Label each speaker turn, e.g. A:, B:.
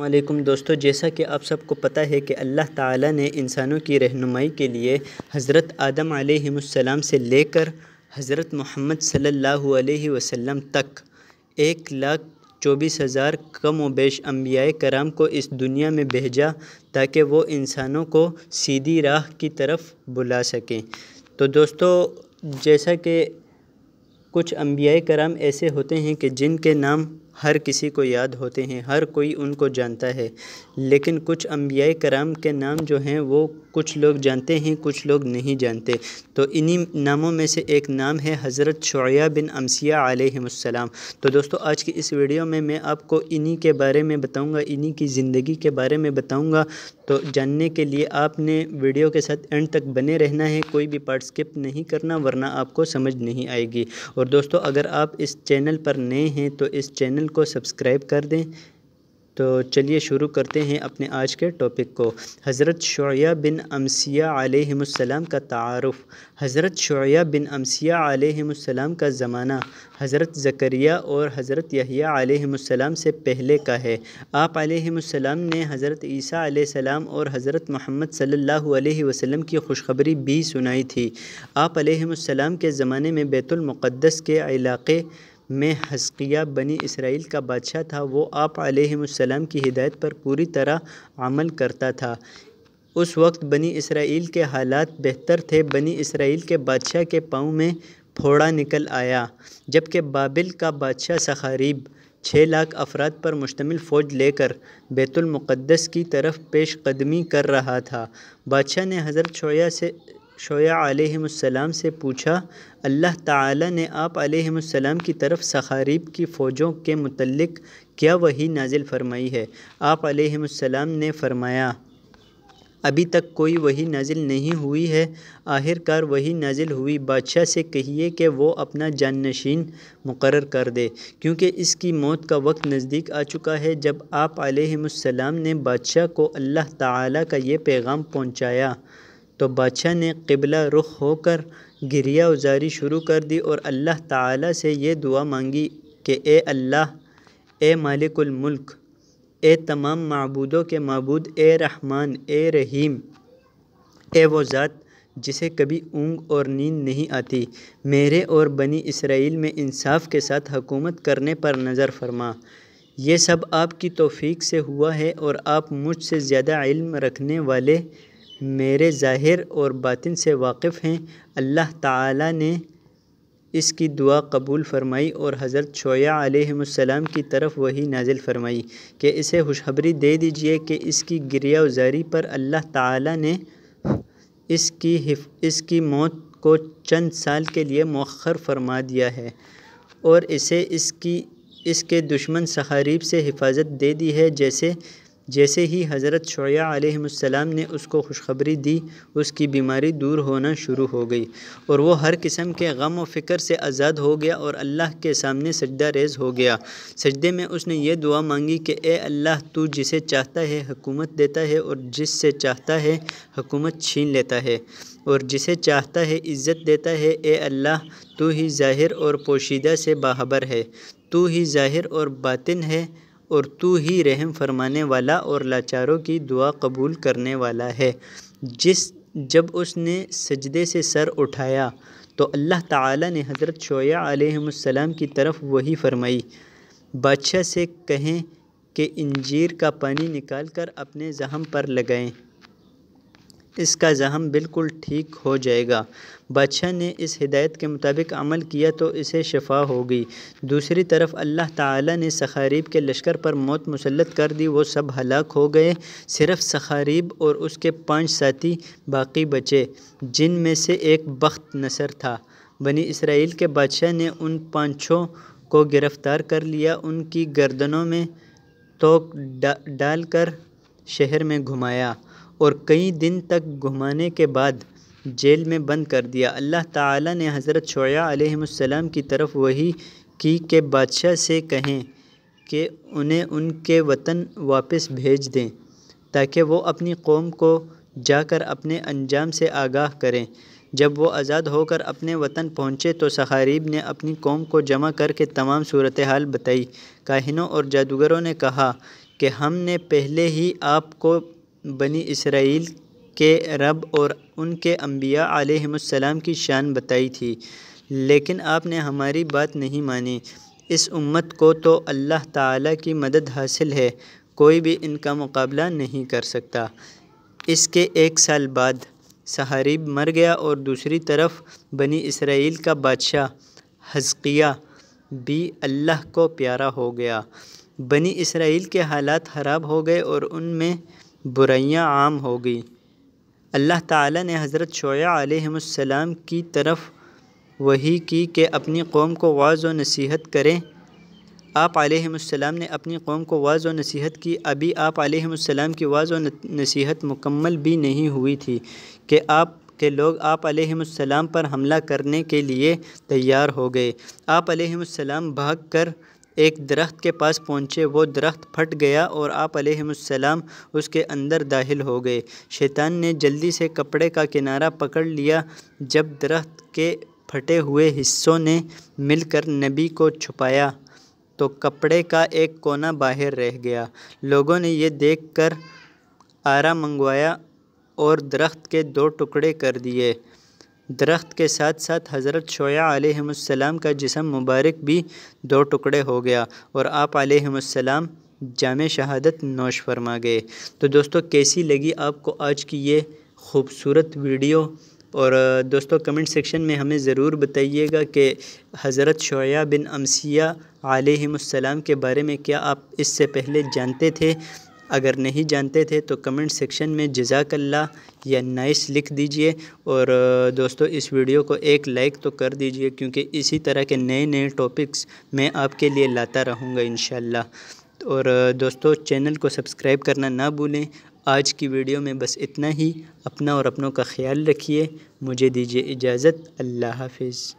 A: अल्लाम दोस्तों जैसा कि आप सबको पता है कि अल्लाह ताला ने इंसानों की रहनुमाई के लिए हज़रत आदम आलम से लेकर हज़रत मोहम्मद सल्लल्लाहु अलैहि वसल्लम तक एक लाख चौबीस हज़ार कम बेश अम्बिया कराम को इस दुनिया में भेजा ताकि वो इंसानों को सीधी राह की तरफ बुला सकें तो दोस्तों जैसा कि कुछ अम्बिया कराम ऐसे होते हैं कि जिनके नाम हर किसी को याद होते हैं हर कोई उनको जानता है लेकिन कुछ अम्बिया कराम के नाम जो हैं वो कुछ लोग जानते हैं कुछ लोग नहीं जानते तो इन्हीं नामों में से एक नाम है हज़रत शुया बिन अमसिया आलम तो दोस्तों आज की इस वीडियो में मैं आपको इन्हीं के बारे में बताऊँगा इन्हीं की ज़िंदगी के बारे में बताऊँगा तो जानने के लिए आपने वीडियो के साथ एंड तक बने रहना है कोई भी पार्ट स्किप नहीं करना वरना आपको समझ नहीं आएगी और दोस्तों अगर आप इस चैनल पर नए हैं तो इस चैनल को सब्सक्राइब कर दें तो चलिए शुरू करते हैं अपने आज के टॉपिक को हज़रत शुया बिन अमसिया आलम का तारफ़ हज़रत शुया बिन अमसिया आलम का ज़माना हज़रत ज़करिया और हज़रत यहिया आलम से पहले का है आप आलम ने हज़रत ईसा आसमाम और हज़रत महमद सल्ला अलैहि की खुशखबरी भी सुनाई थी आप के ज़माने में बैतुलमक़दस के इलाके में हस्किया बनी इसराइल का बादशाह था वो आप अलैहिस्सलाम की हिदायत पर पूरी तरह अमल करता था उस वक्त बनी इसराइल के हालात बेहतर थे बनी इसराइल के बादशाह के पाँव में फोड़ा निकल आया जबकि बाबिल का बादशाह सखारीब छः लाख अफराद पर मुश्तमिल फ़ौज लेकर बैतुलमक़दस की तरफ पेश कदमी कर रहा था बादशाह ने हज़रत शोया से शोया आलम से पूछा अल्लाह ताला ने आप आलम की तरफ सखारीब की फ़ौजों के मतलब क्या वही नाजिल फरमाई है आप आलम ने फरमाया अभी तक कोई वही नाजिल नहीं हुई है आखिरकार वही नाजिल हुई बादशाह से कहिए कि वो अपना नशीन मुकर कर दे क्योंकि इसकी मौत का वक्त नज़दीक आ चुका है जब आप आलम ने बादशाह को अल्लाह ताला का ये पैगाम पहुँचाया तो बादशाह ने क़िबला रुख होकर गिरिया उजारी शुरू कर दी और अल्लाह ताला से ये दुआ मांगी कि ए अल्लाह ए मालिकुल मुल्क ए तमाम मबूदों के मबूद ए रहमान ए रहीम ए वो ज़ात जिसे कभी ऊँग और नींद नहीं आती मेरे और बनी इसराइल में इंसाफ के साथ हुकूमत करने पर नज़र फरमा ये सब आपकी तोफ़ी से हुआ है और आप मुझसे ज़्यादा इल्म रखने वाले मेरे ज़ाहिर और बातिन से वाक़िफ़ हैं अल्लाह ताला ने इसकी दुआ कबूल फरमाई और हज़रत शोया की तरफ वही नाजिल फरमाई कि इसे खुशखबरी दे दीजिए कि इसकी गिरिया उजारी पर अल्लाह ताला ने इसकी इसकी मौत को चंद साल के लिए मौखर फरमा दिया है और इसे इसकी इसके दुश्मन सहारीब से हिफाजत दे दी है जैसे जैसे ही हज़रत शुया ने उसको खुशखबरी दी उसकी बीमारी दूर होना शुरू हो गई और वो हर किस्म के गम व फ़िक्र से आज़ाद हो गया और अल्लाह के सामने सजदा रेज हो गया सजदे में उसने ये दुआ मांगी कि ए अल्लाह तू जिसे चाहता है हकूमत देता है और जिससे चाहता है हकूमत छीन लेता है और जिसे चाहता है इज़्ज़त देता है ए अल्लाह तू ही ज़ाहिर और पोशीदा से बाहबर है तू ही ज़ाहिर और बातिन है और तू ही रहम फरमाने वाला और लाचारों की दुआ कबूल करने वाला है जिस जब उसने सजदे से सर उठाया तो अल्लाह ताला ने हज़रत शोया की तरफ वही फरमाई बादशाह से कहें कि इंजीर का पानी निकाल कर अपने जहम पर लगाएं इसका जहम बिल्कुल ठीक हो जाएगा बादशाह ने इस हिदायत के मुताबिक अमल किया तो इसे शफा होगी दूसरी तरफ अल्लाह ताला ने सखारीब के लश्कर पर मौत मुसलत कर दी वो सब हलाक हो गए सिर्फ सखारीब और उसके पांच साथी बाकी बचे जिन में से एक बख्त नसर था बनी इसराइल के बादशाह ने उन पाँचों को गिरफ़्तार कर लिया उनकी गर्दनों में तो डा, डालकर शहर में घुमाया और कई दिन तक घुमाने के बाद जेल में बंद कर दिया अल्लाह ताला ने हज़रत शुआ की तरफ वही की के बादशाह से कहें कि उन्हें उनके वतन वापस भेज दें ताकि वो अपनी कौम को जाकर अपने अंजाम से आगाह करें जब वो आज़ाद होकर अपने वतन पहुँचे तो सहारीब ने अपनी कौम को जमा करके तमाम सूरत हाल बताई काहिनों और जादूगरों ने कहा कि हमने पहले ही आपको बनी इसराइल के रब और उनके अम्बिया आलम की शान बताई थी लेकिन आपने हमारी बात नहीं मानी इस उम्मत को तो अल्लाह ताला की मदद हासिल है कोई भी इनका मुकाबला नहीं कर सकता इसके एक साल बाद सहारीब मर गया और दूसरी तरफ बनी इसराइल का बादशाह हजकिया भी अल्लाह को प्यारा हो गया बनी इसराइल के हालात ख़राब हो गए और उनमें बुराइयां आम हो गई अल्लाह ताला ने हज़रत शोयाम की तरफ वही की कि अपनी कौम को वाज़ व नसीहत करें आप आलम ने अपनी कौम को वाज़ व नसीहत की अभी आप आलम की वाज़ व नसीहत मुकम्मल भी नहीं हुई थी कि आप के लोग आप आलम पर हमला करने के लिए तैयार हो गए आप भाग कर एक दरख्त के पास पहुँचे वो दरख्त फट गया और आप अलैहिस्सलाम उसके अंदर दाखिल हो गए शैतान ने जल्दी से कपड़े का किनारा पकड़ लिया जब दरख्त के फटे हुए हिस्सों ने मिलकर नबी को छुपाया तो कपड़े का एक कोना बाहर रह गया लोगों ने यह देखकर आरा मंगवाया और दरख्त के दो टुकड़े कर दिए दरख्त के साथ साथ हज़रत शोया का जिसम मुबारक भी दो टुकड़े हो गया और आप आसमाम जाम शहादत नोश फरमा गए तो दोस्तों कैसी लगी आपको आज की ये खूबसूरत वीडियो और दोस्तों कमेंट सेक्शन में हमें ज़रूर बताइएगा कि हज़रत शोया बिन अमसिया आलम के बारे में क्या आप इससे पहले जानते थे अगर नहीं जानते थे तो कमेंट सेक्शन में जजाकल्ला या नाइस लिख दीजिए और दोस्तों इस वीडियो को एक लाइक तो कर दीजिए क्योंकि इसी तरह के नए नए टॉपिक्स मैं आपके लिए लाता रहूँगा इन और दोस्तों चैनल को सब्सक्राइब करना ना भूलें आज की वीडियो में बस इतना ही अपना और अपनों का ख्याल रखिए मुझे दीजिए इजाज़त अल्लाह हाफिज़